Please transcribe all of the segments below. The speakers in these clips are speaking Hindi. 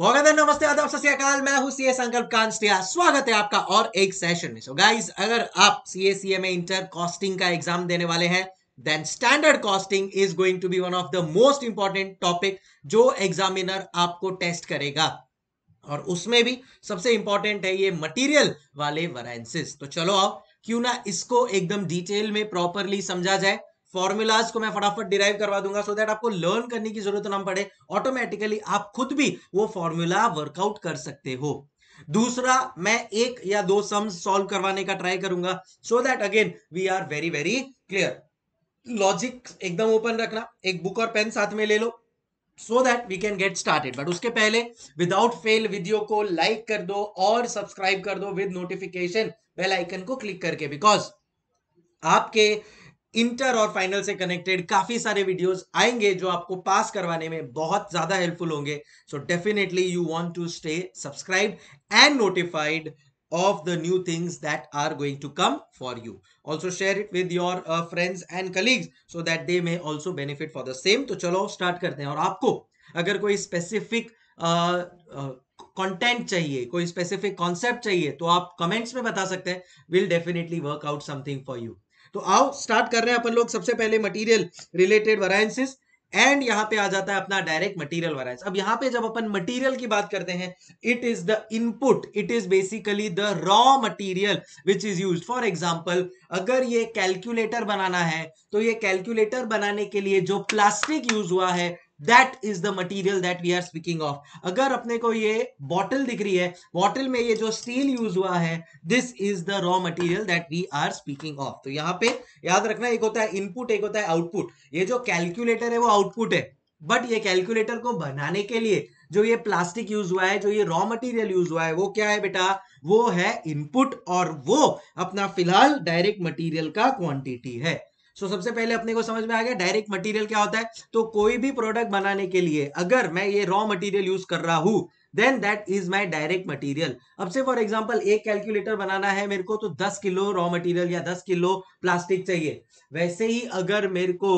मोहगदर नमस्ते आदाब सत्याकाल मैं हूं सीए संकल्प कांस्टिया स्वागत है आपका और एक सेशन में सो so गाइस अगर आप सीए सीए में इंटर कॉस्टिंग का एग्जाम देने वाले हैं then standard costing is going to be one of the most important topic जो एग्जामिनर आपको टेस्ट करेगा और उसमें भी सबसे इंपॉर्टेंट है ये मटीरियल वाले वरायसिस तो चलो आओ क्यों ना इसको एकदम डिटेल में प्रॉपरली समझा जाए फॉर्मूलाज को मैं फटाफट डिराइव करवा दूंगा सो so दैट आपको लर्न करने की जरूरत ना पड़े ऑटोमेटिकली आप खुद भी वो फॉर्मूला वर्कआउट कर सकते हो दूसरा मैं एक या दो सम सॉल्व करवाने का ट्राई करूंगा so that again we are very very clear logic एकदम ओपन रखना एक बुक और पेन साथ में ले लो so that we can get started but उसके पहले विदाउट फेल वीडियो को लाइक कर दो और सब्सक्राइब कर दो विद नोटिफिकेशन बेल आइकन को क्लिक करके बिकॉज आपके इंटर और फाइनल से कनेक्टेड काफी सारे वीडियोस आएंगे जो आपको पास करवाने में बहुत ज्यादा हेल्पफुल होंगे so definitely you want to stay subscribe and notified of the new things that are going to come for you also share it with your friends and colleagues so that they may also benefit for the same तो चलो स्टार्ट करते हैं और आपको अगर कोई स्पेसिफिक कंटेंट uh, uh, चाहिए कोई स्पेसिफिक कॉन्सेप्ट चाहिए तो आप कमेंट्स में बता सकते हैं will definitely work out something for you तो आओ स्टार्ट कर रहे हैं अपन लोग सबसे पहले मटेरियल रिलेटेड वरायसिस एंड यहाँ पे आ जाता है अपना डायरेक्ट मटेरियल वरायस अब यहाँ पे जब अपन मटेरियल की बात करते हैं it is the input it is basically the raw material which is use for example अगर ये कैलकुलेटर बनाना है तो ये कैलकुलेटर बनाने के लिए जो प्लास्टिक यूज हुआ है that is the material that we are speaking of अगर अपने को ये बॉटल दिख रही है बॉटल में ये जो स्टील यूज हुआ है this is the raw material that we are speaking of तो यहाँ पे याद रखना एक होता है इनपुट एक होता है आउटपुट ये जो कैलकुलेटर है वो आउटपुट है बट ये कैलकुलेटर को बनाने के लिए जो ये प्लास्टिक यूज हुआ है जो ये रॉ मटेरियल यूज हुआ है वो क्या है बेटा वो है इनपुट और वो अपना फिलहाल डायरेक्ट मटेरियल का क्वांटिटी है सो so, सबसे पहले अपने को समझ में आ गया डायरेक्ट मटेरियल क्या होता है तो कोई भी प्रोडक्ट बनाने के लिए अगर मैं ये रॉ मटेरियल यूज कर रहा हूं then that is my direct material अब से फॉर एग्जाम्पल एक कैलकुलेटर बनाना है मेरे को तो 10 किलो रॉ मटेरियल या 10 किलो प्लास्टिक चाहिए वैसे ही अगर मेरे को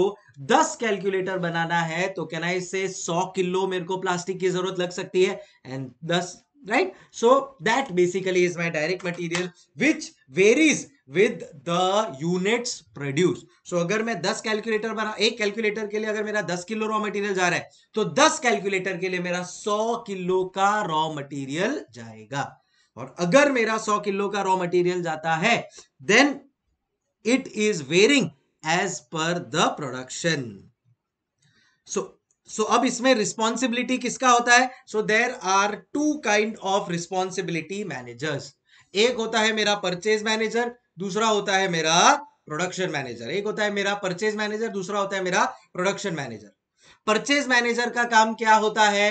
10 कैलकुलेटर बनाना है तो कैन आई से 100 किलो मेरे को प्लास्टिक की जरूरत लग सकती है एंड दस right so that basically is my direct material which varies with the units produce so अगर मैं 10 कैलकुलेटर बना एक कैलकुलेटर के लिए अगर मेरा 10 किलो रॉ मटेरियल जा रहा है तो 10 कैलकुलेटर के लिए मेरा 100 किलो का रॉ मटेरियल जाएगा और अगर मेरा 100 किलो का रॉ मटेरियल जाता है then it is varying as per the production so so so, अब इसमें रिस्पॉन्सिबिलिटी किसका होता है so there are two kind of responsibility managers एक होता है मेरा परचेज मैनेजर दूसरा होता है मेरा प्रोडक्शन मैनेजर एक होता है मेरा परचेज मैनेजर दूसरा होता है मेरा प्रोडक्शन मैनेजर परचेज मैनेजर का काम क्या होता है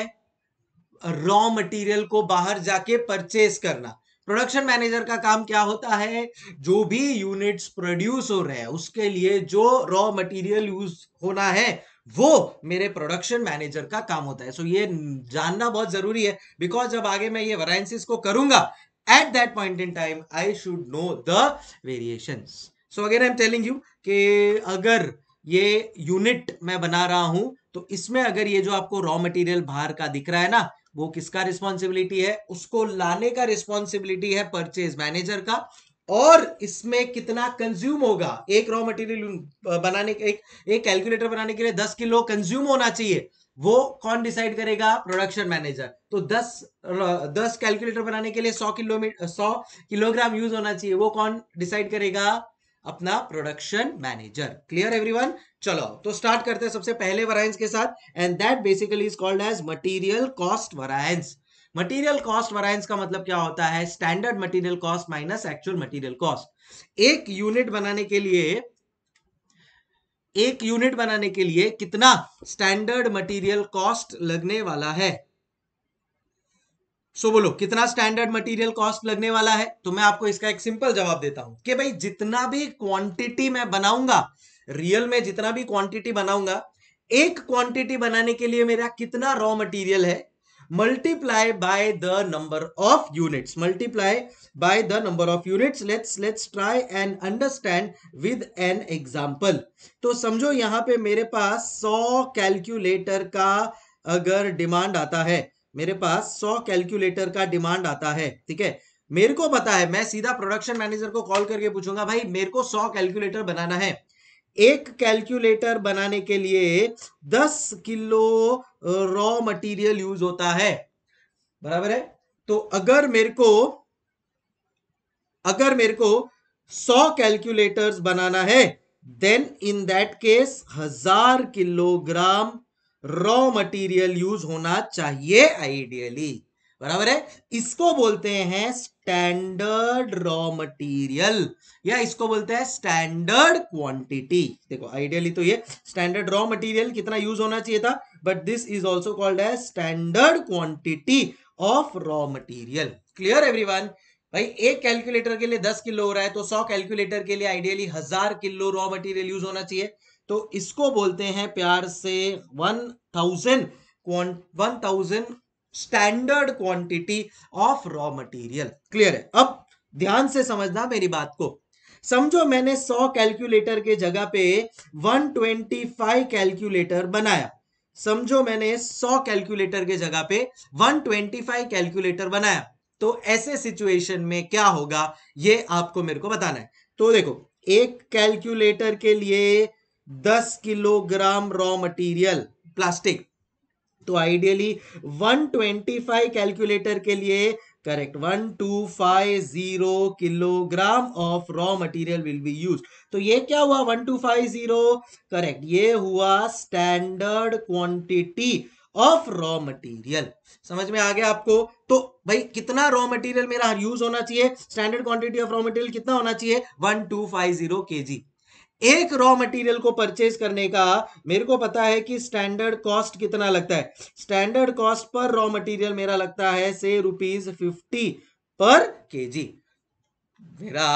रॉ मटेरियल को बाहर जाके परचेज करना प्रोडक्शन मैनेजर का काम क्या होता है जो भी यूनिट्स प्रोड्यूस हो रहे हैं उसके लिए जो रॉ मटेरियल यूज होना है वो मेरे प्रोडक्शन मैनेजर का काम होता है सो so, ये जानना बहुत जरूरी है बिकॉज जब आगे मैं ये वराइंसिस को करूंगा at that point in time I should know the variation so again I am telling you कि अगर ये यूनिट मैं बना रहा हूं तो इसमें अगर ये जो आपको रॉ मटेरियल बाहर का दिख रहा है ना वो किसका रिस्पॉन्सिबिलिटी है उसको लाने का रिस्पॉन्सिबिलिटी है परचेज मैनेजर का और इसमें कितना कंज्यूम होगा एक रॉ मटेरियल बनाने के एक एक कैलकुलेटर बनाने के लिए दस किलो कंज्यूम होना चाहिए वो कौन डिसाइड करेगा प्रोडक्शन मैनेजर तो दस दस कैलकुलेटर बनाने के लिए सौ किलोमीटर सौ किलोग्राम यूज होना चाहिए वो कौन डिसाइड करेगा अपना प्रोडक्शन मैनेजर क्लियर एवरीवन चलो तो स्टार्ट करते हैं सबसे पहले वरायंस के साथ and that basically is called as material cost variance material cost variance का मतलब क्या होता है standard material cost minus actual material cost एक यूनिट बनाने के लिए एक यूनिट बनाने के लिए कितना स्टैंडर्ड मटेरियल कॉस्ट लगने वाला है सो so, बोलो कितना स्टैंडर्ड मटेरियल कॉस्ट लगने वाला है तो मैं आपको इसका एक सिंपल जवाब देता हूं कि भाई जितना भी क्वांटिटी मैं बनाऊंगा रियल में जितना भी क्वांटिटी बनाऊंगा एक क्वांटिटी बनाने के लिए मेरा कितना रॉ मटेरियल है multiply by the number of units multiply by the number of units let's let's try and understand with an example तो समझो यहां पे मेरे पास सौ कैलकुलेटर का अगर डिमांड आता है मेरे पास सौ कैलकुलेटर का डिमांड आता है ठीक है मेरे को पता है मैं सीधा प्रोडक्शन मैनेजर को कॉल करके पूछूंगा भाई मेरे को सौ कैलकुलेटर बनाना है एक कैलकुलेटर बनाने के लिए दस किलो रॉ मटेरियल यूज होता है बराबर है तो अगर मेरे को अगर मेरे को सौ कैलकुलेटर्स बनाना है देन इन दैट केस हजार किलोग्राम रॉ मटेरियल यूज होना चाहिए आइडियली बराबर है इसको बोलते हैं स्टैंडर्ड रॉ मटेरियल या इसको बोलते हैं स्टैंडर्ड क्वांटिटी देखो आइडियली तो ये स्टैंडर्ड रॉ मटेरियल कितना यूज होना चाहिए था but this is also called as standard quantity of raw material clear everyone भाई एक कैलकुलेटर के लिए दस किलो हो रहा है तो सौ कैलकुलेटर के लिए आइडियली हजार किलो रॉ मटेरियल यूज होना चाहिए तो इसको बोलते हैं प्यार से one thousand one thousand standard quantity of raw material clear है अब ध्यान से समझना मेरी बात को समझो मैंने 100 कैलकुलेटर के जगह पे 125 कैलकुलेटर बनाया समझो मैंने 100 कैलकुलेटर के जगह पे 125 कैलकुलेटर बनाया तो ऐसे सिचुएशन में क्या होगा ये आपको मेरे को बताना है तो देखो एक कैलकुलेटर के लिए 10 किलोग्राम रॉ मटेरियल प्लास्टिक तो आइडियली 125 कैलकुलेटर के लिए correct 1250 kilogram of raw material will be use तो ये क्या हुआ 1250 करेक्ट ये हुआ standard quantity of raw material समझ में आ गया आपको तो भाई कितना रॉ मटेरियल मेरा यूज होना चाहिए standard quantity of raw material कितना होना चाहिए 1250 केजी एक रॉ मटेरियल को परचेज करने का मेरे को पता है कि स्टैंडर्ड कॉस्ट कितना लगता है standard cost per raw material मेरा लगता है से रुपीज फिफ्टी पर केजी मेरा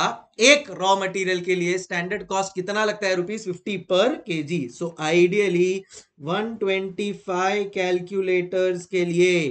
एक रॉ मटेरियल के लिए स्टैंडर्ड कॉस्ट कितना लगता है rupees fifty per K G so ideally one twenty five calculators के लिए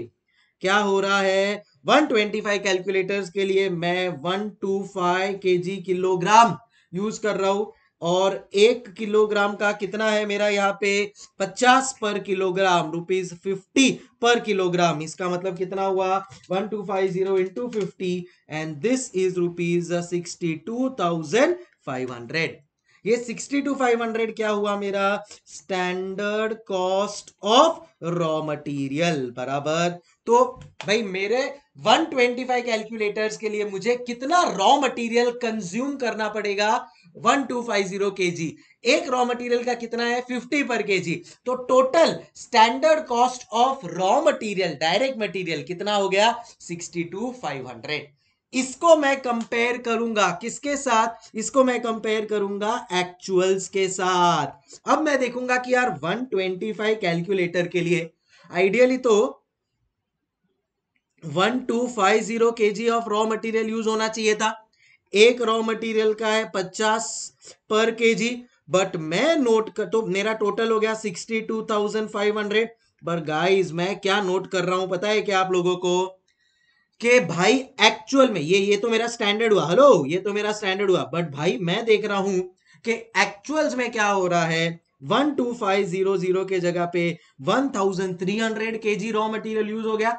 क्या हो रहा है वन ट्वेंटी फाइव कैलकुलेटर्स के लिए मैं वन टू फाइव के जी किलोग्राम यूज कर रहा हूं और एक किलोग्राम का कितना है मेरा यहाँ पे पचास per kilogram rupees fifty per kilogram इसका मतलब कितना हुआ one two five zero into fifty and this is rupees sixty two thousand five hundred ये सिक्सटी टू फाइव हंड्रेड क्या हुआ मेरा standard cost of raw material बराबर तो भाई मेरे 125 कैलकुलेटर्स के लिए मुझे कितना रॉ मटेरियल कंज्यूम करना पड़ेगा वन टू फाइव जीरो के जी एक रॉ मटेरियल का कितना है फिफ्टी पर के जी तो total standard cost of raw material direct material कितना हो गया सिक्सटी टू फाइव हंड्रेड इसको मैं कंपेयर करूंगा किसके साथ इसको मैं कंपेयर करूंगा एक्चुअल्स के साथ अब मैं देखूंगा कि यार 125 कैलकुलेटर के लिए आइडियली तो 1250 KG of raw material use होना चाहिए था एक रॉ मटेरियल का है पचास पर केजी बट मैं नोट कर तो मेरा टोटल हो गया sixty two thousand five hundred पर गाइज मैं क्या नोट कर रहा हूं पता है क्या आप लोगों को के भाई एक्चुअल में ये ये तो मेरा स्टैंडर्ड हुआ हेलो ये तो मेरा स्टैंडर्ड हुआ बट भाई मैं देख रहा हूं कि एक्चुअल्स में क्या हो रहा है one two five zero zero के जगह पे one thousand three hundred K जी रॉ मटीरियल यूज हो गया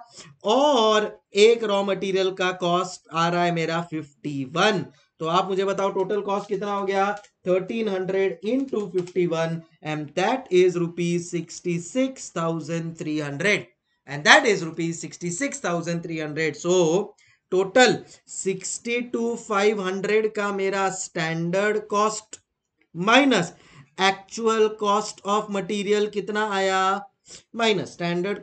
और एक रॉ मटेरियल का कॉस्ट आ रहा है मेरा फिफ्टी वन तो आप मुझे बताओ टोटल कॉस्ट कितना हो गया thirteen hundred into fifty one and that is rupees sixty six thousand three hundred and that is rupees sixty six thousand three hundred so total sixty two five hundred का मेरा standard cost minus actual cost of material कितना आया minus standard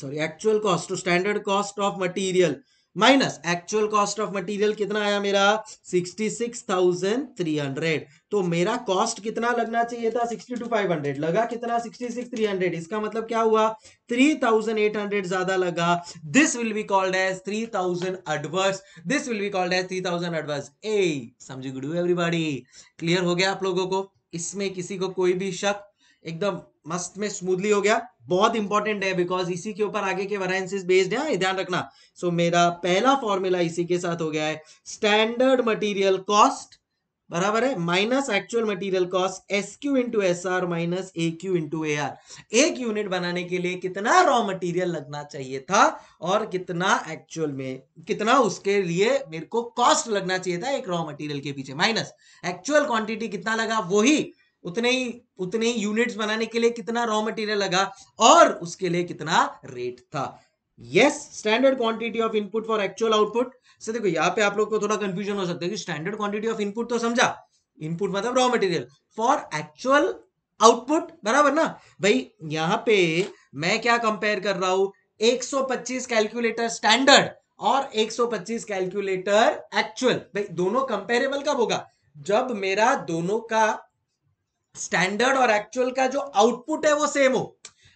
sorry actual cost standard cost of material minus actual cost of material कितना आया मेरा sixty six thousand three hundred तो मेरा कॉस्ट कितना लगना चाहिए था सिक्सटी टू फाइव हंड्रेड लगा कितना सिक्सटी सिक्स थ्री हंड्रेड इसका मतलब क्या हुआ थ्री थाउजेंड एट हंड्रेड ज्यादा लगा this will be called as three thousand adverse this will be called as three thousand adverse ए समझी गुड एवरीबॉडी क्लियर हो गया आप लोगों को इसमें किसी को कोई भी शक एकदम मस्त में स्मूथली हो गया बहुत इंपॉर्टेंट है बिकॉज इसी के ऊपर आगे के वरायसिस बेस्ड है ध्यान रखना सो so, मेरा पहला फॉर्मूला इसी के साथ हो गया है स्टैंडर्ड मटेरियल कॉस्ट बराबर है minus actual material cost S Q into S R minus A Q into A R एक यूनिट बनाने के लिए कितना रॉ मटेरियल लगना चाहिए था और कितना एक्चुअल में कितना उसके लिए मेरे को कॉस्ट लगना चाहिए था एक रॉ मटेरियल के पीछे माइनस एक्चुअल क्वांटिटी कितना लगा वही उतने ही उतने ही यूनिट्स बनाने के लिए कितना रॉ मटेरियल लगा और उसके लिए कितना रेट था yes standard quantity of input for actual output से देखो यहाँ पे आप लोग को थोड़ा कंफ्यूजन हो सकता है कि स्टैंडर्ड क्वांटिटी ऑफ इनपुट तो समझा इनपुट मतलब raw material for actual output बराबर ना भाई यहाँ पे मैं क्या कंपेयर कर रहा हूं 125 कैलकुलेटर स्टैंडर्ड और 125 कैलकुलेटर एक्चुअल भाई दोनों कंपेरेबल कब होगा जब मेरा दोनों का स्टैंडर्ड और एक्चुअल का जो आउटपुट है वो सेम हो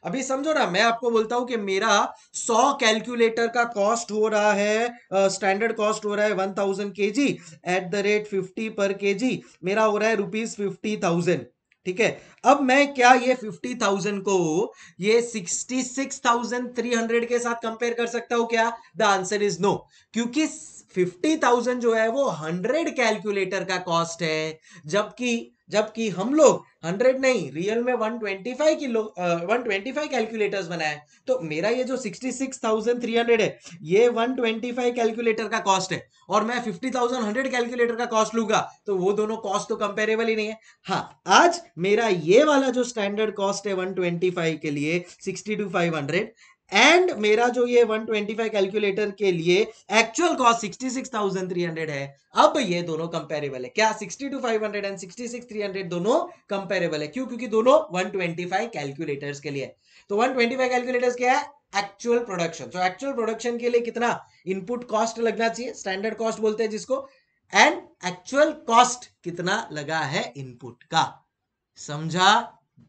अभी समझो ना मैं आपको बोलता हूं कि मेरा 100 कैलकुलेटर का कॉस्ट हो रहा है स्टैंडर्ड uh, कॉस्ट हो रहा है 1000 thousand K G at the rate fifty per K जी मेरा हो रहा है रुपीज फिफ्टी थाउजेंड ठीक है अब मैं क्या ये फिफ्टी थाउजेंड को ये sixty six thousand three hundred के साथ कंपेयर कर सकता हूं क्या द आंसर इज नो क्योंकि फिफ्टी थाउजेंड जो है वो हंड्रेड कैलकुलेटर का कॉस्ट है जबकि जबकि हम लोग 100 नहीं रियल में 125 kilo one twenty five calculators बनाए तो मेरा ये जो 66,300 है ये 125 कैलकुलेटर का कॉस्ट है और मैं 50,100 कैलकुलेटर का कॉस्ट लूंगा तो वो दोनों कॉस्ट तो कंपेरेबल ही नहीं है हाँ आज मेरा ये वाला जो स्टैंडर्ड कॉस्ट है 125 के लिए सिक्सटी टू 500 एंड मेरा जो ये 125 कैलकुलेटर के लिए एक्चुअल कॉस्ट 66,300 है अब ये दोनों कंपेरेबल है क्या 62,500 एंड 66,300 दोनों कंपेरेबल है क्यों क्योंकि दोनों 125 कैलकुलेटर्स के लिए तो 125 कैलकुलेटर्स क्या है एक्चुअल प्रोडक्शन तो एक्चुअल प्रोडक्शन के लिए कितना इनपुट कॉस्ट लगना चाहिए स्टैंडर्ड कॉस्ट बोलते हैं जिसको एंड एक्चुअल कॉस्ट कितना लगा है इनपुट का समझा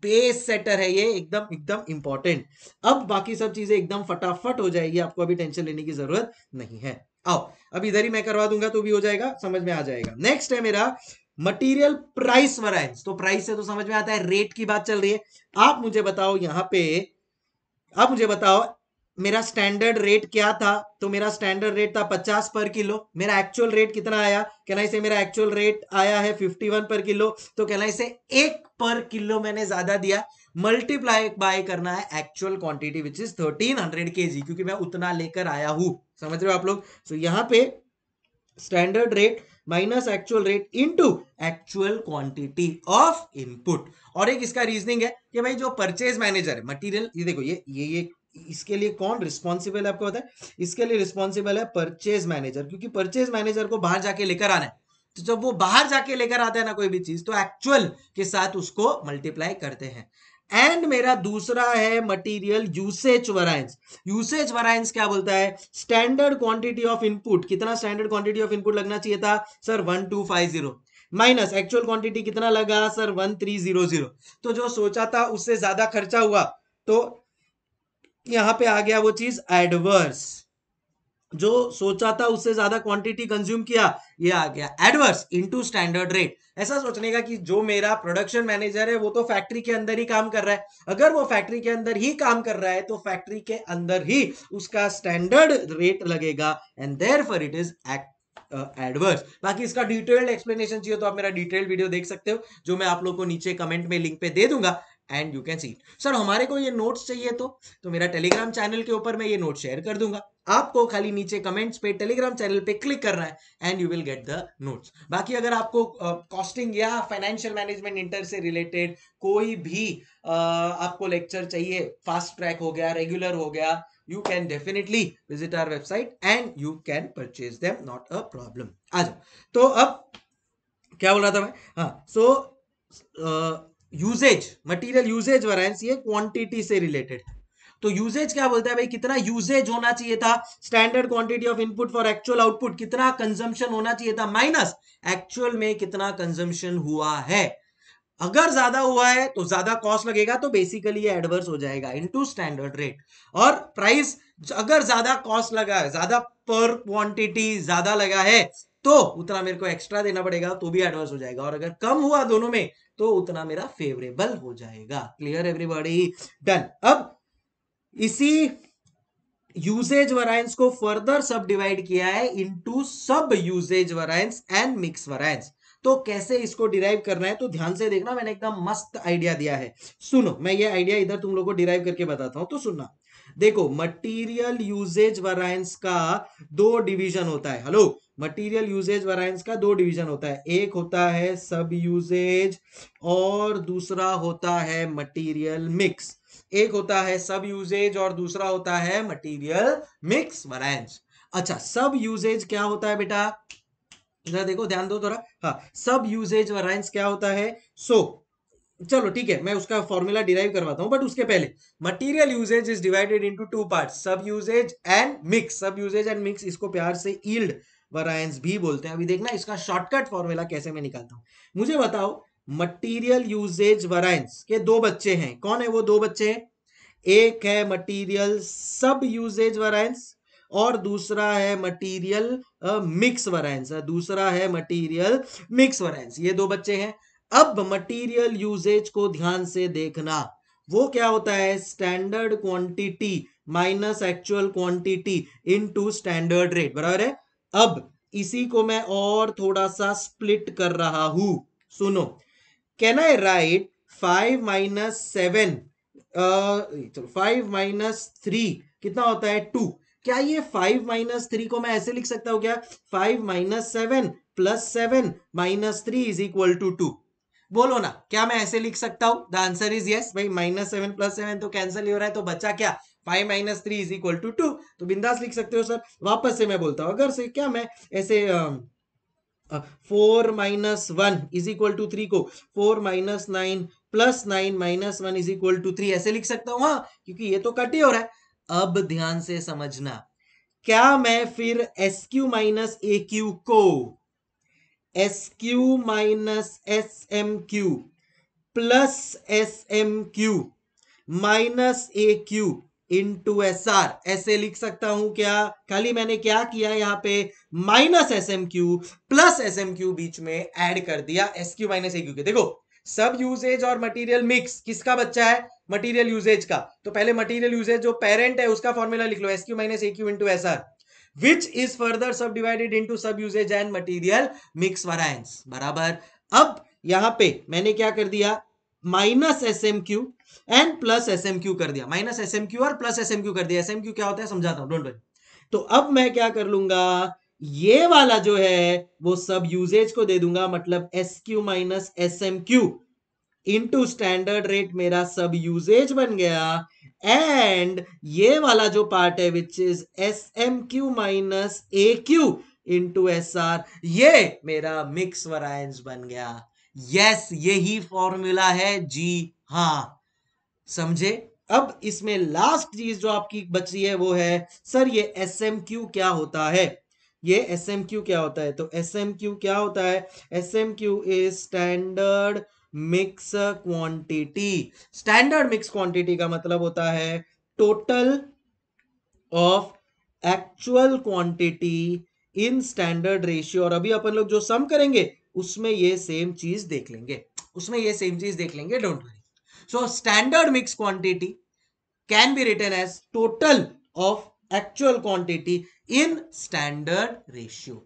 पेस सेटर है ये एकदम एकदम इंपॉर्टेंट अब बाकी सब चीजें एकदम फटाफट हो जाएगी आपको अभी टेंशन लेने की जरूरत नहीं है आओ अब इधर ही मैं करवा दूंगा तो भी हो जाएगा समझ में आ जाएगा नेक्स्ट है मेरा मटेरियल प्राइस वराइंस तो प्राइस से तो समझ में आता है रेट की बात चल रही है आप मुझे बताओ यहां पे आप मुझे बताओ मेरा स्टैंडर्ड रेट क्या था तो मेरा स्टैंडर्ड रेट था 50 पर किलो मेरा एक्चुअल रेट कितना आया कहना इसे मेरा एक्चुअल रेट आया है 51 पर किलो तो कहना इसे एक पर किलो मैंने ज्यादा दिया मल्टीप्लाई बाय करना है actual quantity which is thirteen hundred K G क्योंकि मैं उतना लेकर आया हूं समझ रहे हो आप लोग सो so, यहाँ पे standard rate minus actual rate into actual quantity of input और एक इसका रीजनिंग है कि भाई जो परचेज मैनेजर है मटीरियल ये देखो ये ये ये इसके लिए कौन रिस्पॉन्सिबल है आपको पता है इसके लिए रिस्पॉन्सिबल है परचेज मैनेजर क्योंकि परचेज मैनेजर को बाहर जाके लेकर आना है तो जब वो बाहर जाके लेकर आता है ना कोई भी चीज तो एक्चुअल के साथ उसको मल्टीप्लाई करते हैं एंड मेरा दूसरा है material usage variance usage variance क्या बोलता है स्टैंडर्ड क्वांटिटी ऑफ इनपुट कितना स्टैंडर्ड क्वांटिटी ऑफ इनपुट लगना चाहिए था sir one two five zero minus actual quantity कितना लगा sir one three zero zero तो जो सोचा था उससे ज्यादा खर्चा हुआ तो यहां पे आ गया वो चीज एडवर्स जो सोचा था उससे ज्यादा क्वांटिटी कंज्यूम किया ये आ गया एडवर्स इनटू स्टैंडर्ड रेट ऐसा सोचने का कि जो मेरा प्रोडक्शन मैनेजर है वो तो फैक्ट्री के अंदर ही काम कर रहा है अगर वो फैक्ट्री के अंदर ही काम कर रहा है तो फैक्ट्री के अंदर ही उसका स्टैंडर्ड रेट लगेगा and therefore it is act adverse uh, बाकी इसका डिटेल्ड एक्सप्लेनेशन चाहिए तो आप मेरा डिटेल्ड वीडियो देख सकते हो जो मैं आप लोग को नीचे कमेंट में लिंक पे दे दूंगा and you can see sir हमारे को ये नोट्स चाहिए तो तो मेरा टेलीग्राम चैनल के ऊपर मैं ये नोट शेयर कर दूंगा आपको खाली नीचे कमेंट्स पे टेलीग्राम चैनल पे क्लिक करना है and you will get the notes बाकी अगर आपको कॉस्टिंग uh, या फाइनेंशियल मैनेजमेंट इंटर से रिलेटेड कोई भी uh, आपको लेक्चर चाहिए फास्ट ट्रैक हो गया रेगुलर हो गया you can definitely visit our website and you can purchase them not a problem आ जाओ तो अब क्या बोल रहा था मैं हाँ so usage material usage variance ये क्वांटिटी से रिलेटेड तो यूजेज क्या बोलता है भाई कितना यूजेज होना चाहिए था standard quantity of input for actual output कितना कंजम्पशन होना चाहिए था माइनस एक्चुअल में कितना कंजम्पशन हुआ है अगर ज्यादा हुआ है तो ज्यादा कॉस्ट लगेगा तो बेसिकली ये एडवर्स हो जाएगा इनटू स्टैंडर्ड रेट और प्राइस अगर ज्यादा कॉस्ट लगा है ज्यादा पर क्वांटिटी ज्यादा लगा है तो उतना मेरे को एक्स्ट्रा देना पड़ेगा तो भी एडवर्स हो जाएगा और अगर कम हुआ दोनों में तो उतना मेरा फेवरेबल हो जाएगा क्लियर एवरीबॉडी डन अब इसी यूजेज वराइंस को फर्दर सब डिवाइड किया है into sub usage variance and mix variance तो कैसे इसको डिराइव करना है तो ध्यान से देखना मैंने एकदम मस्त आइडिया दिया है सुनो मैं ये आइडिया इधर तुम लोग को डिराइव करके बताता हूं तो सुनना देखो मटेरियल यूजेज वराइंस का दो डिवीजन होता है हेलो मटेरियल यूजेज वराइंस का दो डिवीजन होता है एक होता है सब यूजेज और दूसरा होता है मटेरियल मिक्स एक होता है सब यूजेज और दूसरा होता है मटेरियल मिक्स वरेंज अच्छा सब यूजेज क्या होता है बेटा जरा देखो ध्यान दो थोड़ा हाँ सब यूजेज वरेंज क्या होता है सो so, चलो ठीक है मैं उसका फॉर्मूला डिराइव करवाता हूं बट उसके पहले material usage is divided into two parts sub usage and mix sub usage and mix इसको प्यार से ईल्ड वरायंस भी बोलते हैं अभी देखना इसका शॉर्टकट फॉर्मूला कैसे मैं निकालता हूं मुझे बताओ मटेरियल यूजेज वराइंस के दो बच्चे हैं कौन है वो दो बच्चे हैं एक है मटेरियल सब यूजेज वराइंस और दूसरा है मटेरियल मिक्स वराइंस दूसरा है मटेरियल मिक्स वराइंस ये दो बच्चे हैं अब मटेरियल यूजेज को ध्यान से देखना वो क्या होता है standard quantity minus actual quantity into standard rate बराबर है अब इसी को मैं और थोड़ा सा स्प्लिट कर रहा हूं सुनो can I write five minus seven five minus three कितना होता है टू क्या ये फाइव माइनस थ्री को मैं ऐसे लिख सकता हूँ क्या five minus seven plus seven minus three is equal to two बोलो ना क्या मैं ऐसे लिख सकता हूँ द आंसर इज यस भाई माइनस सेवन प्लस सेवन तो कैंसिल हो रहा है तो बच्चा क्या five minus three is equal to two तो बिंदास लिख सकते हो सर वापस से मैं बोलता हूँ अगर से क्या मैं ऐसे uh, four minus one is equal to three को four minus nine plus nine minus one is equal to three ऐसे लिख सकता हूं हाँ क्योंकि ये तो कट ही हो रहा है अब ध्यान से समझना क्या मैं फिर S Q minus A Q को S Q minus S M Q plus S M Q minus A Q into S R ऐसे लिख सकता हूं क्या खाली मैंने क्या किया यहाँ पे minus S M Q plus S M Q बीच में एड कर दिया S Q minus A Q के देखो सब यूजेज और मटीरियल मिक्स किसका बच्चा है मटीरियल यूजेज का तो पहले मटीरियल यूजेज जो पेरेंट है उसका फॉर्मूला लिख लो S Q minus A Q into S R which is further sub divided into sub usage and material mix variance बराबर अब यहां पे मैंने क्या कर दिया minus S M Q and plus S M Q कर दिया माइनस एस एम क्यू और प्लस एस एम क्यू कर दिया एस एम क्यू क्या होता है समझाता हूं डोंट वरी तो अब मैं क्या कर लूंगा ये वाला जो है वो सब यूजेज को दे दूंगा मतलब S Q minus S M Q into standard rate मेरा सब यूजेज बन गया एंड ये वाला जो पार्ट है which is S M Q minus A Q into S R ये मेरा मिक्स वरायंस बन गया यस yes, यही फॉर्मूला है जी हाँ समझे अब इसमें लास्ट चीज जो आपकी बची है वो है सर ये एस एम क्यू क्या होता है ये एस एम क्यू क्या होता है तो एस एम क्यू क्या होता है S M Q is standard mix quantity standard mix quantity का मतलब होता है total of actual quantity in standard ratio और अभी अपन लोग जो सम करेंगे उसमें ये सेम चीज देख लेंगे उसमें ये सेम चीज देख लेंगे don't worry So standard mix quantity can be written as total of actual quantity in standard ratio.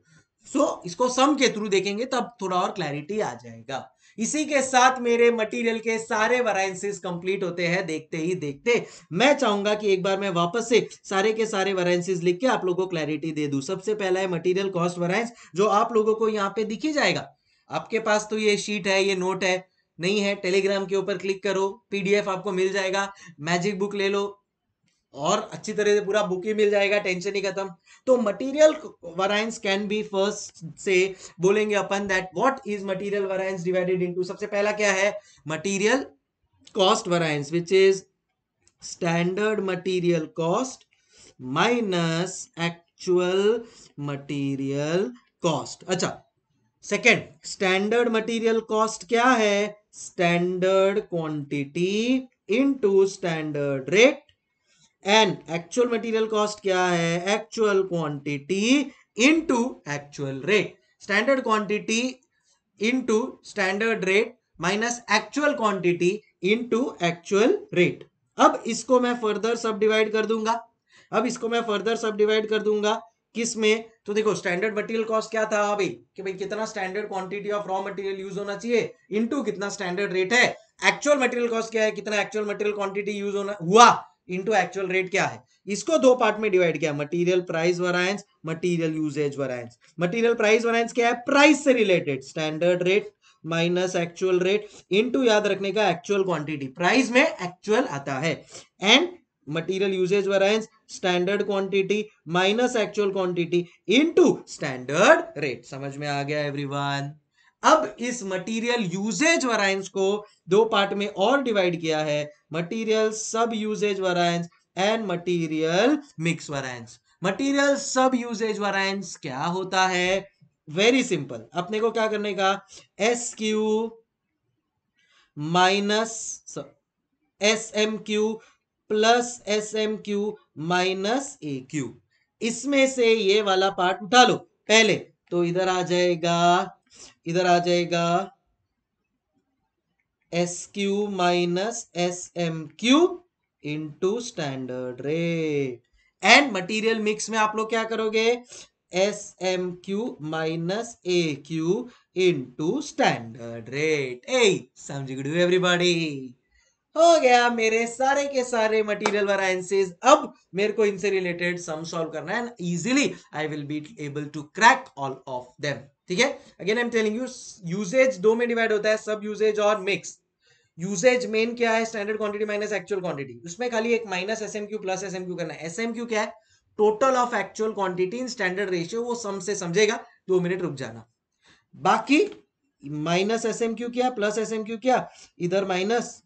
so, isko sum ke through dekhenge tab thoda aur clarity aa jayega इसी के साथ मेरे मटेरियल के सारे वराइंसेस कंप्लीट होते हैं देखते ही देखते मैं चाहूंगा कि एक बार मैं वापस से सारे के सारे वराइंसेस लिख के आप लोगों को क्लैरिटी दे दूं सबसे पहला है मटेरियल कॉस्ट वराइंस जो आप लोगों को यहां पे दिखी जाएगा आपके पास तो ये शीट है ये नोट है नहीं है टेलीग्राम के ऊपर क्लिक करो पीडीएफ आपको मिल जाएगा मैजिक बुक ले लो और अच्छी तरह से पूरा बुक ही मिल जाएगा टेंशन ही खत्म तो material variance can be first से बोलेंगे अपन that what is material variance divided into सबसे पहला क्या है material cost variance which is standard material cost minus actual material cost अच्छा सेकेंड स्टैंडर्ड मटेरियल कॉस्ट क्या है standard quantity into standard rate and actual material cost क्या है actual quantity into actual rate standard quantity into standard rate minus actual quantity into actual rate अब इसको मैं फर्दर सब डिवाइड कर दूंगा अब इसको मैं फर्दर सब डिवाइड कर दूंगा किस में तो देखो स्टैंडर्ड मटेरियल कॉस्ट क्या था अभी कि भाई कितना standard quantity of raw material use होना चाहिए इनटू कितना स्टैंडर्ड रेट है एक्चुअल मटेरियल कॉस्ट क्या है कितना एक्चुअल मटेरियल क्वांटिटी यूज होना हुआ इनटू एक्चुअल रेट क्या है इसको दो पार्ट में डिवाइड किया material price variance material usage variance material price variance क्या है प्राइस से related standard rate minus actual rate into याद रखने का एक्चुअल क्वांटिटी प्राइस में एक्चुअल आता है and material usage variance standard quantity minus actual quantity into standard rate समझ में आ गया everyone अब इस मटेरियल यूजेज वराइंस को दो पार्ट में और डिवाइड किया है material sub usage variance and material mix variance material sub usage variance क्या होता है वेरी सिंपल अपने को क्या करने का S Q minus S M Q plus S M Q minus A Q इसमें से ये वाला पार्ट उठा लो पहले तो इधर आ जाएगा इधर आ जाएगा S Q minus S M Q into standard rate and material mix में आप लोग क्या करोगे S M Q minus A Q into standard rate ए समझ गुड एवरीबॉडी हो गया मेरे सारे के सारे मटेरियल वाला वराइंसेज अब मेरे को इनसे रिलेटेड सम सॉल्व करना है and easily I will be able to crack all of them ठीक है again I am telling you usage दो में डिवाइड होता है सब यूजेज और मिक्स यूजेज मेन क्या है standard quantity minus actual quantity उसमें खाली एक minus S M Q plus S M Q करना है एस एम क्यू क्या है total of actual quantity in standard ratio वो सम से समझेगा दो मिनट रुक जाना बाकी माइनस एस एम क्यू क्या प्लस एस एम क्यू क्या इधर माइनस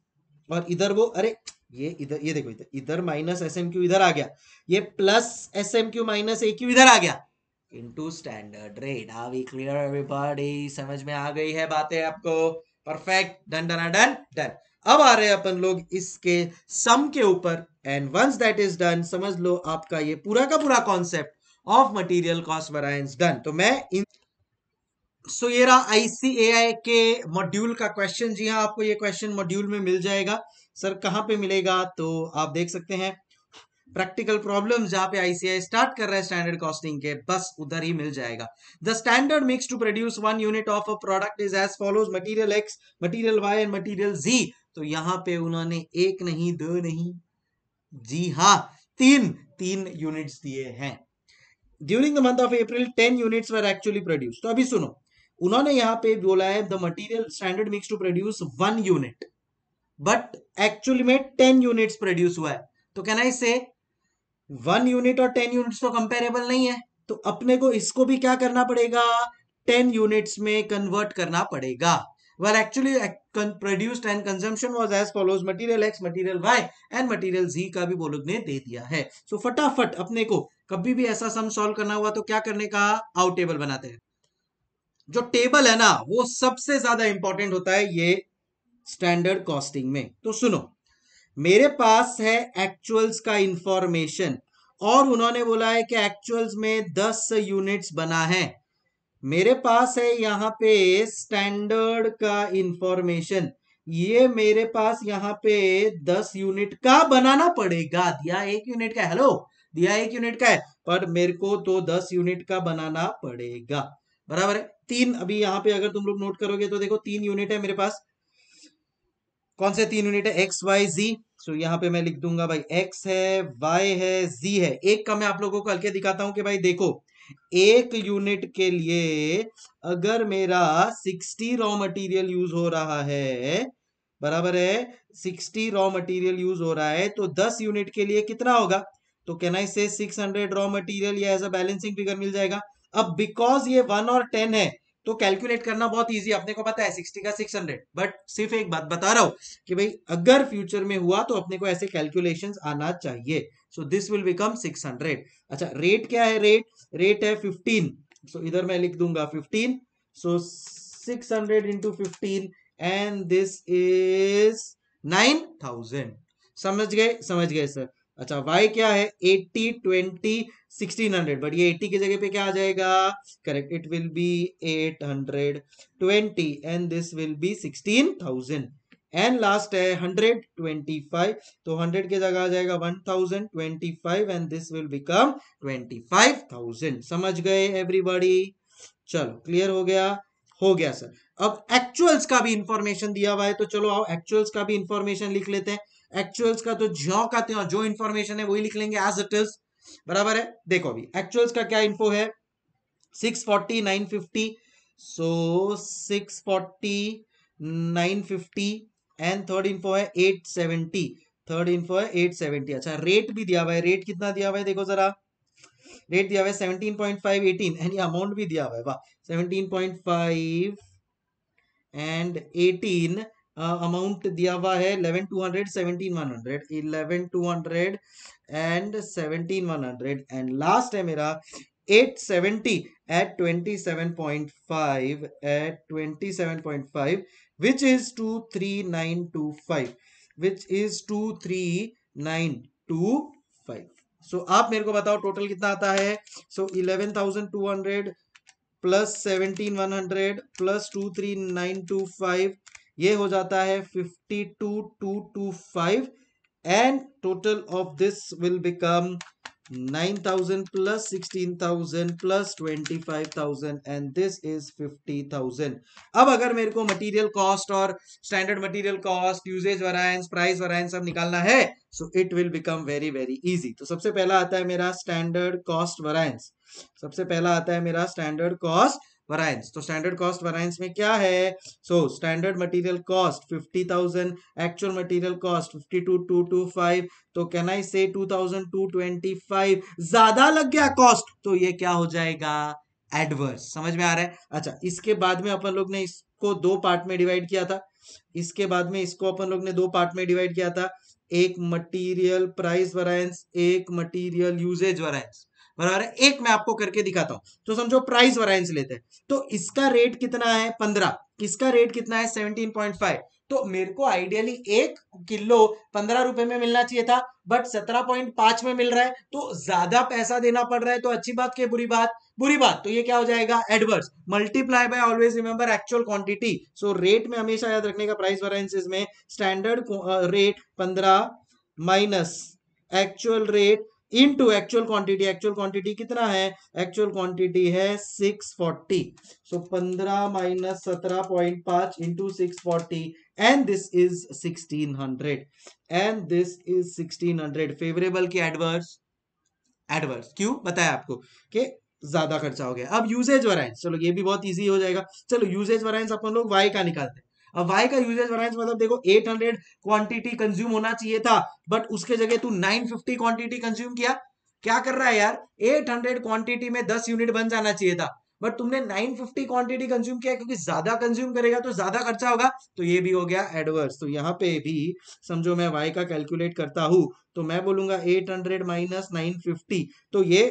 और इधर वो अरे ये इधर ये देखो इधर इधर माइनस एस एम क्यू इधर आ गया ये plus S M Q minus A Q इधर आ गया into standard rate are we clear everybody समझ में आ गई है बातें आपको perfect done done done done अब आ रहे हैं अपन लोग इसके सम के ऊपर and once that is done समझ लो आपका ये पूरा का पूरा concept of material cost variance done तो मैं इन सो ये रहा आईसीएआई के मॉड्यूल का क्वेश्चन जी हाँ आपको ये क्वेश्चन मॉड्यूल में मिल जाएगा सर कहाँ पे मिलेगा तो आप देख सकते हैं प्रैक्टिकल प्रॉब्लम जहां पे आईसीआई स्टार्ट कर रहा है स्टैंडर्ड कॉस्टिंग के बस उधर ही मिल जाएगा the standard mix to produce one unit of a product is as follows material X material Y and material Z तो यहाँ पे उन्होंने एक नहीं दो नहीं जी हाँ तीन तीन यूनिट्स दिए हैं during the month of April ten units were actually produce तो अभी सुनो उन्होंने यहां पे बोला है the material standard mix to produce one unit but actually में टेन यूनिट्स प्रोड्यूस हुआ है तो कहना इसे वन यूनिट और टेन यूनिट्स तो कंपेरेबल नहीं है तो अपने को इसको भी क्या करना पड़ेगा टेन यूनिट्स में कन्वर्ट करना पड़ेगा well actually produced and consumption was as follows material x material y and material z का भी वो ने दे दिया है so फटाफट अपने को कभी भी ऐसा सम सॉल्व करना हुआ तो क्या करने का आउटेबल बनाते हैं जो टेबल है ना वो सबसे ज्यादा इंपॉर्टेंट होता है ये स्टैंडर्ड कॉस्टिंग में तो सुनो मेरे पास है एक्चुअल्स का इंफॉर्मेशन और उन्होंने बोला है कि एक्चुअल्स में दस यूनिट्स बना है मेरे पास है यहाँ पे स्टैंडर्ड का इंफॉर्मेशन ये मेरे पास यहाँ पे दस यूनिट का बनाना पड़ेगा दिया एक यूनिट का हेलो दिया एक यूनिट का है पर मेरे को तो दस यूनिट का बनाना पड़ेगा बराबर है तीन अभी यहाँ पे अगर तुम लोग नोट करोगे तो देखो तीन यूनिट है मेरे पास कौन से तीन यूनिट है एक्स वाई जी सो यहाँ पे मैं लिख दूंगा भाई एक्स है वाई है जी है एक का मैं आप लोगों को हल्के दिखाता हूं कि भाई देखो एक यूनिट के लिए अगर मेरा सिक्सटी रॉ मटेरियल यूज हो रहा है बराबर है सिक्सटी रॉ मटेरियल यूज हो रहा है तो दस यूनिट के लिए कितना होगा तो can I say six hundred raw material या एज अ बैलेंसिंग फिगर मिल जाएगा अब बिकॉज ये वन और टेन है तो कैलकुलेट करना बहुत इजी अपने को पता है सिक्सटी का सिक्स हंड्रेड बट सिर्फ एक बात बता रहा हूँ कि भाई अगर फ्यूचर में हुआ तो अपने को ऐसे कैलकुलेशंस आना चाहिए so this will become six hundred अच्छा रेट क्या है रेट रेट है फिफ्टीन सो so, इधर मैं लिख दूंगा fifteen so six hundred into fifteen and this is nine thousand समझ गए समझ गए सर अच्छा वाई क्या है ट्वेंटी सिक्सटीन हंड्रेड बट ये एट्टी की जगह पे क्या आ जाएगा correct it will be twenty and this will be thousand and last है फाइव तो हंड्रेड की जगह आ जाएगा five and this will become thousand समझ गए एवरीबॉडी चलो क्लियर हो गया हो गया सर अब एक्चुअल्स का भी इंफॉर्मेशन दिया हुआ है तो चलो आओ एक्चुअल्स का भी इंफॉर्मेशन लिख लेते हैं एक्चुअल्स का तो जो कहते हैं जो इन्फॉर्मेशन है वही लिख लेंगे एज इट इज बराबर है देखो अभी एक्चुअल्स का क्या इन्फो है six forty nine fifty so six forty nine fifty and third info है एट सेवेंटी थर्ड इन्फो है एट सेवेंटी अच्छा रेट भी दिया हुआ है रेट कितना दिया हुआ है देखो जरा रेट दिया हुआ है seventeen point five eighteen and ये अमाउंट भी दिया हुआ है वाह seventeen point five and eighteen amount दिया हुआ है eleven two hundred seventeen one hundred eleven two hundred and seventeen one hundred and last है मेरा eight seventy eight twenty seven point five eight twenty seven point five which is two three nine two five which is two three nine two five so आप मेरे को बताओ टोटल कितना आता है so eleven thousand two hundred plus seventeen one hundred plus two three nine two five ये हो जाता है fifty two two two five and total of this will become plus twenty five thousand and this is fifty thousand अब अगर मेरे को मटेरियल कॉस्ट और standard material cost usages variance price variance सब निकालना है so it will become very very easy तो सबसे पहला आता है मेरा स्टैंडर्ड कॉस्ट वरायंस सबसे पहला आता है मेरा स्टैंडर्ड कॉस्ट वराइंस तो स्टैंडर्ड कॉस्ट वराइंस में क्या है so standard material cost fifty thousand actual material cost fifty two two two five तो can I say two thousand two twenty five ज्यादा लग गया कॉस्ट तो ये क्या हो जाएगा एडवर्स समझ में आ रहा है अच्छा इसके बाद में अपन लोग ने इसको दो पार्ट में डिवाइड किया था इसके बाद में इसको अपन लोग ने दो पार्ट में डिवाइड किया था एक मटेरियल प्राइस वरायंस एक मटेरियल यूजेज वरायंस बराबर है एक मैं आपको करके दिखाता हूं तो समझो प्राइस वरायंस लेते हैं तो इसका रेट कितना है पंद्रह किसका रेट कितना है सेवनटीन पॉइंट फाइव तो मेरे को आइडियली एक किलो पंद्रह रुपए में मिलना चाहिए था बट सत्रह पॉइंट पांच में मिल रहा है तो ज्यादा पैसा देना पड़ रहा है तो अच्छी बात क्या बुरी बात बुरी बात तो ये क्या हो जाएगा adverse multiply by always remember actual quantity so rate में हमेशा याद रखने का प्राइस वेरेंसेज में स्टैंडर्ड रेट पंद्रह minus actual rate into actual quantity actual quantity कितना है एक्चुअल क्वांटिटी है 640 सो पंद्रह माइनस सत्रह पॉइंट पांच into six forty and this is sixteen hundred and this is sixteen hundred favourable की एडवर्स एडवर्स क्यों बताया आपको के ज्यादा खर्चा हो गया अब यूजेज वराइंस चलो ये भी बहुत ईजी हो जाएगा चलो यूजेज वराइंस अपन लोग वाई का निकालते हैं अब वाई का यूजेज बनाए मतलब देखो 800 क्वांटिटी कंज्यूम होना चाहिए था बट उसके जगह तू 950 क्वांटिटी कंज्यूम किया क्या कर रहा है यार 800 क्वांटिटी में 10 यूनिट बन जाना चाहिए था बट तुमने 950 क्वांटिटी कंज्यूम किया क्योंकि ज्यादा कंज्यूम करेगा तो ज्यादा खर्चा होगा तो ये भी हो गया एडवर्स तो यहाँ पे भी समझो मैं वाई का कैलकुलेट करता हूं तो मैं बोलूंगा 800 हंड्रेड माइनस नाइन तो ये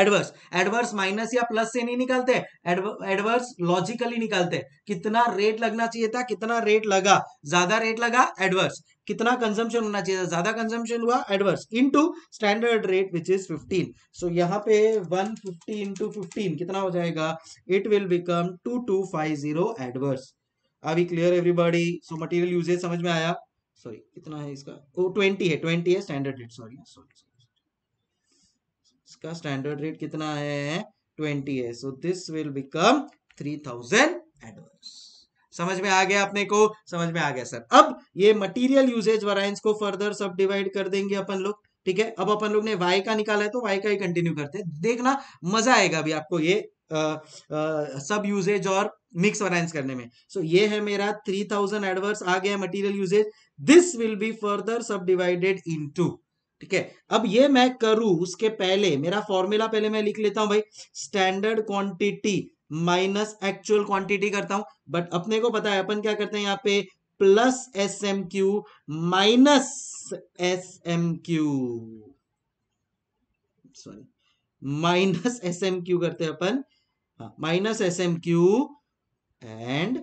एडवर्स एडवर्स माइनस या प्लस से नहीं निकालते एडवर्स लॉजिकली निकालते कितना रेट लगना चाहिए था कितना रेट लगा ज्यादा रेट लगा एडवर्स कितना कंजम्पशन होना चाहिए था ज्यादा कंजम्पशन हुआ adverse into standard rate which is 15 so so, यहाँ पे 150 फिफ्टी इंटू फिफ्टीन कितना हो जाएगा it will become two two five zero adverse अभी clear everybody so material usages समझ में आया सॉरी कितना है इसका ओ oh, ट्वेंटी है ट्वेंटी है स्टैंडर्ड रेट सॉरी सॉरी इसका स्टैंडर्ड रेट कितना है ट्वेंटी है so this will become three thousand adverse समझ में आ गया अपने को समझ में आ गया सर अब ये मटेरियल यूजेज वराइंस को फर्दर सब डिवाइड कर देंगे अपन लोग ठीक है अब अपन लोग ने y का निकाला है तो y का ही कंटिन्यू करते हैं देखना मजा आएगा अभी आपको ये आ, आ, सब यूजेज और मिक्स वराइंस करने में सो so, ये है मेरा थ्री थाउजेंड एडवर्स आ गया material usages this will be further sub divided into ठीक है अब ये मैं करूं उसके पहले मेरा फॉर्मूला पहले मैं लिख लेता हूं भाई standard quantity minus actual quantity करता हूं बट अपने को पता है अपन क्या करते हैं यहाँ पे plus S M Q minus S M Q sorry minus S M Q करते हैं अपन minus S M Q and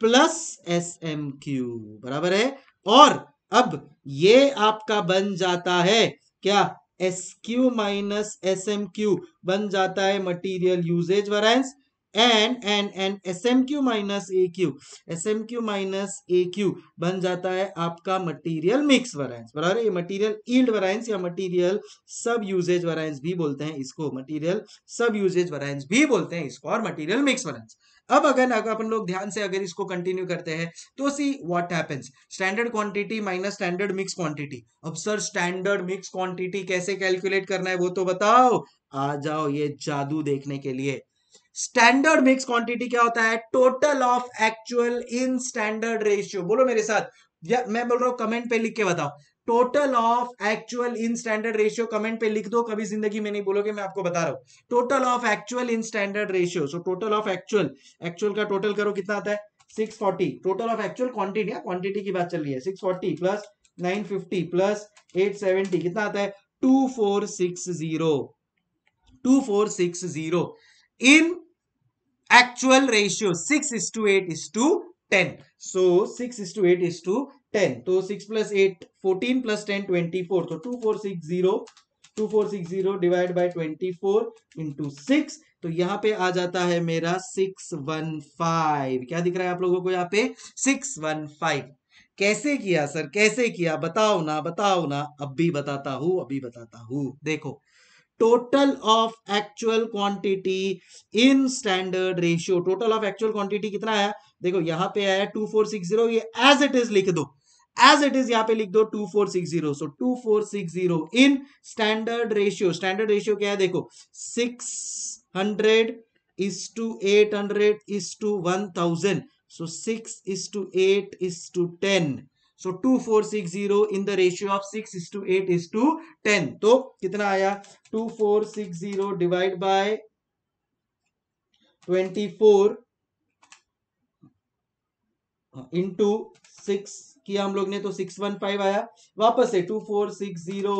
plus S M Q बराबर है और अब ये आपका बन जाता है क्या S Q minus S M Q बन जाता है material usages variance and and and S M Q minus A Q S M Q minus A Q बन जाता है आपका मटेरियल मिक्स वरायंस बराबर ये मटेरियल ईल्ड वरायंस या मटेरियल सब यूजेज वरायंस भी बोलते हैं इसको मटेरियल सब यूजेज वरायंस भी बोलते हैं इसको और मटेरियल मिक्स वरायंस अब अगर अगर अपन लोग ध्यान से अगर इसको कंटिन्यू करते हैं तो see what happens standard quantity minus standard mix quantity अब सर स्टैंडर्ड मिक्स क्वांटिटी कैसे कैलकुलेट करना है वो तो बताओ आ जाओ ये जादू देखने के लिए स्टैंडर्ड मिक्स क्वांटिटी क्या होता है total of actual in standard ratio बोलो मेरे साथ या मैं बोल रहा हूं कमेंट पे लिख के बताओ total of actual in standard ratio comment पे लिख दो कभी जिंदगी में नहीं बोलोगे मैं आपको बता रहा हूं total of actual in standard ratio so total of actual actual का टोटल करो कितना आता है 640 total of actual quantity quantity की बात चल रही है 640 प्लस 950 प्लस 870 कितना आता है 2460 2460 in actual ratio 6 is to 8 is to 10. So 6 is to 8 is to 10. So 6 plus 8, 14 plus 10, 24. So 2460, 2460 divide by 24 into six तो यहाँ पे आ जाता है मेरा 615 क्या दिख रहा है आप लोगों को यहाँ पे 615 कैसे किया सर कैसे किया बताओ ना बताओ ना अभी बताता हूं अभी बताता हूं देखो total of actual quantity in standard ratio total of actual quantity कितना है देखो यहां पे आया two four six zero as it is लिख दो एज इट इज यहां पे लिख दो two four six zero so two four six zero in standard ratio standard ratio क्या है देखो six hundred is to eight hundred is to one thousand so six is to eight is to ten so two four six zero in the ratio of six is to eight is to ten तो कितना आया two four six zero divide by twenty four into six किया हम लोग ने तो सिक्स वन फाइव आया वापस से two four six zero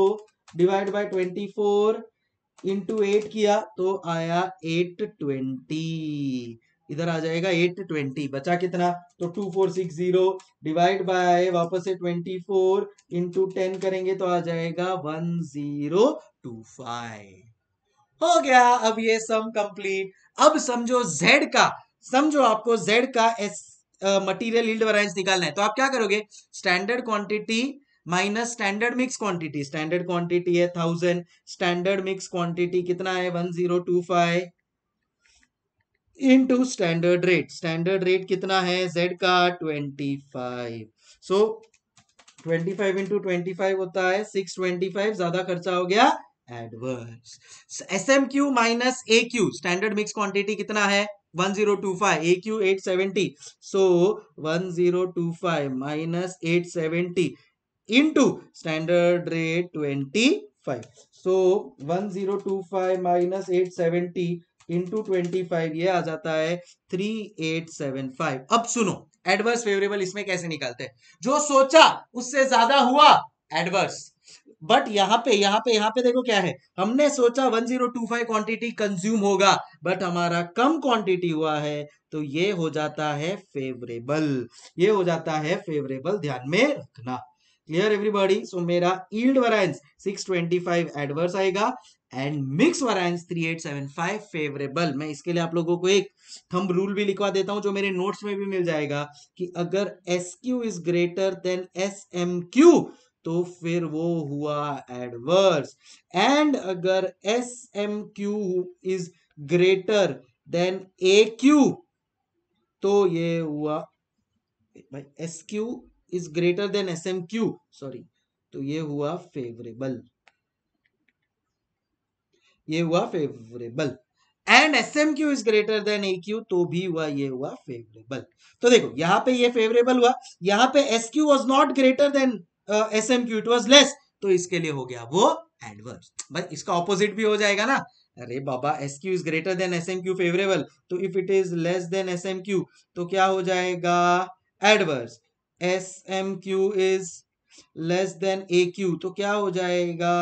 divide by twenty four into eight किया तो आया एट ट्वेंटी इधर आ जाएगा एट ट्वेंटी बचा कितना तो two four six zero divide by वापस से ट्वेंटी फोर इंटू टेन करेंगे तो आ जाएगा वन जीरो टू फाइव हो गया अब ये सम कंप्लीट अब समझो Z का समझो आपको Z का एस मटीरियल यील्ड वराइज निकालना है तो आप क्या करोगे standard quantity minus standard mix quantity standard quantity है थाउजेंड स्टैंडर्ड मिक्स क्वांटिटी कितना है one zero two five into standard rate standard rate कितना है जेड का twenty five so twenty five into twenty five होता है सिक्स ट्वेंटी फाइव ज्यादा खर्चा हो गया adverse S M Q minus A Q standard mix quantity कितना है 1025 AQ 870 standard rate twenty five so one zero two five minus eight seventy into twenty five ये आ जाता है थ्री एट सेवन फाइव अब सुनो एडवर्स फेवरेबल इसमें कैसे निकालते हैं जो सोचा उससे ज्यादा हुआ एडवर्स बट यहाँ पे यहाँ पे यहाँ पे देखो क्या है हमने सोचा 1025 क्वांटिटी कंज्यूम होगा बट हमारा कम क्वांटिटी हुआ है तो ये हो जाता है फेवरेबल ये हो जाता है फेवरेबल ध्यान में रखना क्लियर एवरीबॉडी सो मेरा ईल्ड वरायंस 625 एडवर्स आएगा एंड मिक्स वरायंस 3875 फेवरेबल मैं इसके लिए आप लोगों को एक थंब रूल भी लिखवा देता हूं जो मेरे नोट्स में भी मिल जाएगा कि अगर S Q is greater than S M Q तो फिर वो हुआ एडवर्स एंड अगर S M Q is greater than A Q तो ये हुआ भाई S Q is greater than S M Q sorry तो ये हुआ फेवरेबल ये हुआ favourable and S M Q is greater than A Q तो भी हुआ ये हुआ फेवरेबल तो देखो यहां पे ये फेवरेबल हुआ यहां पे S Q was not greater than S M Q it was less तो इसके लिए हो गया वो एडवर्स भाई इसका ऑपोजिट भी हो जाएगा ना अरे बाबा S Q is greater than S M Q favourable तो if it is less than S M Q तो क्या हो जाएगा adverse S M Q is less than A Q तो क्या हो जाएगा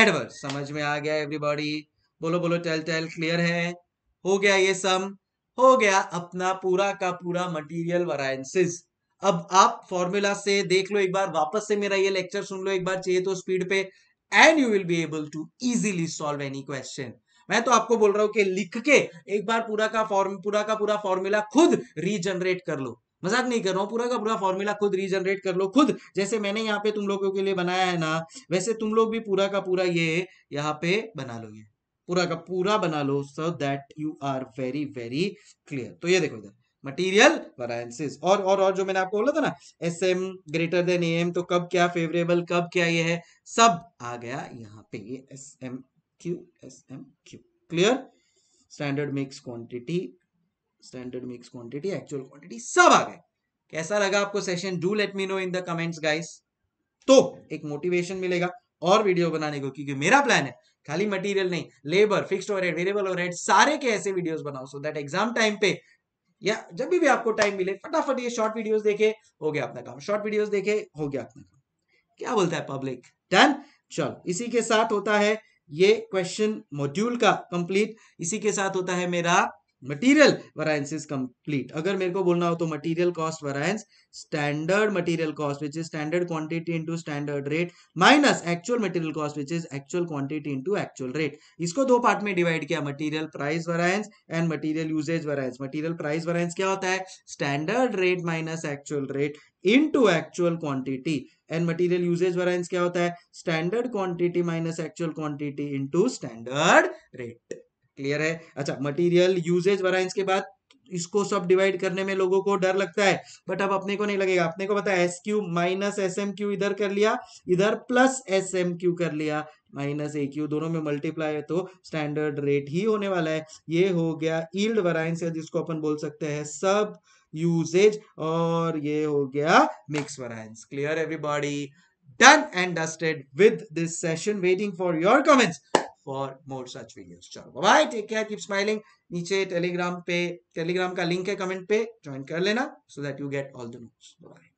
एडवर्स समझ में आ गया एवरीबॉडी बोलो बोलो टेल टेल क्लियर है हो गया ये सम हो गया अपना पूरा का पूरा मटेरियल वराइंसिस अब आप फॉर्मूला से देख लो एक बार वापस से मेरा ये लेक्चर सुन लो एक बार चाहिए तो स्पीड पे and you will be able to easily solve any question मैं तो आपको बोल रहा हूं कि लिख के एक बार पूरा का फॉर्म पूरा का पूरा फॉर्मूला खुद रीजनरेट कर लो मजाक नहीं कर रहा हूँ पूरा का पूरा फॉर्मूला खुद रीजनरेट कर लो खुद जैसे मैंने यहाँ पे तुम लोगों के लिए बनाया है ना वैसे तुम लोग भी पूरा का पूरा ये यहाँ पे बना लो ये पूरा का पूरा बना लो so that you are very very clear तो ये देखो इधर मटेरियल वरायसेस और और और जो मैंने आपको बोला था ना S M greater than A M तो कब क्या फेवरेबल कब क्या ये है सब आ गया यहाँ पे S M Q S M Q clear standard mix quantity standard mix quantity actual quantity सब आ गए कैसा लगा आपको session do let me know in the comments guys तो एक मोटिवेशन मिलेगा और वीडियो बनाने को क्योंकि मेरा प्लान है खाली मटेरियल नहीं labour fixed overhead variable overhead सारे के ऐसे वीडियोस बनाओ सो दैट एग्जाम टाइम पे या जब भी, आपको टाइम मिले फटाफट ये शॉर्ट वीडियोस देखे हो गया अपना काम शॉर्ट वीडियोस देखे हो गया अपना काम क्या बोलता है पब्लिक डन चल इसी के साथ होता है ये क्वेश्चन मॉड्यूल का कंप्लीट इसी के साथ होता है मेरा मटेरियल वेरायंस इज कंप्लीट अगर मेरे को बोलना हो तो material cost variance standard material cost which is standard quantity into standard rate minus actual material cost which is actual quantity into actual rate इसको दो पार्ट में डिवाइड किया material price variance and material usages variance material price variance क्या होता है standard rate minus actual rate into actual quantity and material usages variance क्या होता है standard quantity minus actual quantity into standard rate clear है अच्छा मटेरियल यूजेज वराइंस के बाद इसको सब डिवाइड करने में लोगों को डर लगता है बट अब अपने को नहीं लगेगा अपने को पता है S Q minus S M Q इधर कर लिया इधर प्लस एस एम क्यू कर लिया माइनस ए क्यू दोनों में मल्टीप्लाई है तो स्टैंडर्ड रेट ही होने वाला है ये हो गया ईल्ड वराइंस है जिसको अपन बोल सकते हैं सब यूजेज और ये हो गया mix variance clear everybody done and dusted with this session waiting for your comments for more such video चलो bye take care keep smiling नीचे टेलीग्राम पे टेलीग्राम का लिंक है कमेंट पे ज्वाइन कर लेना so that you get all the notes bye